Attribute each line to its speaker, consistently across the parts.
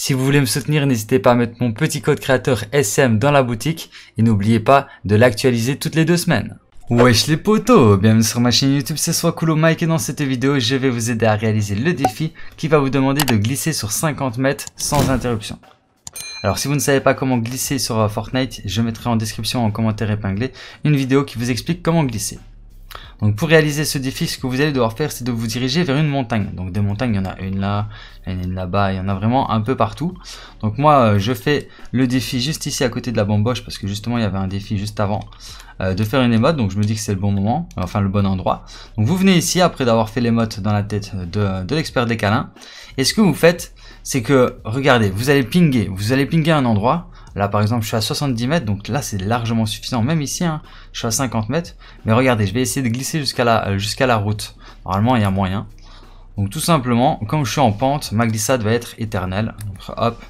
Speaker 1: Si vous voulez me soutenir, n'hésitez pas à mettre mon petit code créateur SM dans la boutique et n'oubliez pas de l'actualiser toutes les deux semaines. Wesh les potos Bienvenue sur ma chaîne YouTube, c'est soit cool Mike et dans cette vidéo, je vais vous aider à réaliser le défi qui va vous demander de glisser sur 50 mètres sans interruption. Alors si vous ne savez pas comment glisser sur euh, Fortnite, je mettrai en description en commentaire épinglé une vidéo qui vous explique comment glisser. Donc pour réaliser ce défi, ce que vous allez devoir faire, c'est de vous diriger vers une montagne. Donc des montagnes, il y en a une là, il une là-bas, il y en a vraiment un peu partout. Donc moi, euh, je fais le défi juste ici à côté de la bamboche, parce que justement, il y avait un défi juste avant euh, de faire une émote. Donc je me dis que c'est le bon moment, enfin le bon endroit. Donc vous venez ici, après d'avoir fait l'émote dans la tête de, de l'expert des câlins. Et ce que vous faites, c'est que, regardez, vous allez pinguer. Vous allez pinguer un endroit. Là, par exemple, je suis à 70 mètres, donc là, c'est largement suffisant. Même ici, hein, je suis à 50 mètres. Mais regardez, je vais essayer de glisser jusqu'à la, euh, la route. Normalement, il y a moyen. Donc tout simplement, comme je suis en pente, ma glissade va être éternelle. Donc, hop.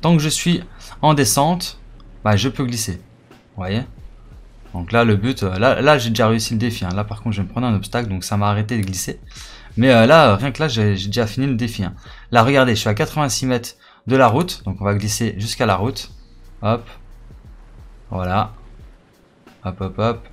Speaker 1: Tant que je suis en descente, bah, je peux glisser. Vous voyez Donc là, le but... Euh, là, j'ai déjà réussi le défi. Hein. Là, par contre, je vais me prendre un obstacle, donc ça m'a arrêté de glisser. Mais euh, là, rien que là, j'ai déjà fini le défi. Hein. Là, regardez, je suis à 86 mètres de la route. Donc on va glisser jusqu'à la route. Hop. Voilà. Hop, hop, hop.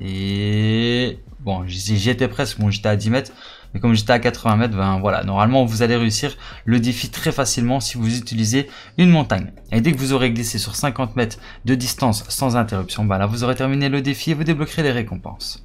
Speaker 1: Et bon, j'y étais presque, bon, j'étais à 10 mètres. Mais comme j'étais à 80 mètres, ben voilà, normalement vous allez réussir le défi très facilement si vous utilisez une montagne. Et dès que vous aurez glissé sur 50 mètres de distance sans interruption, ben là vous aurez terminé le défi et vous débloquerez les récompenses.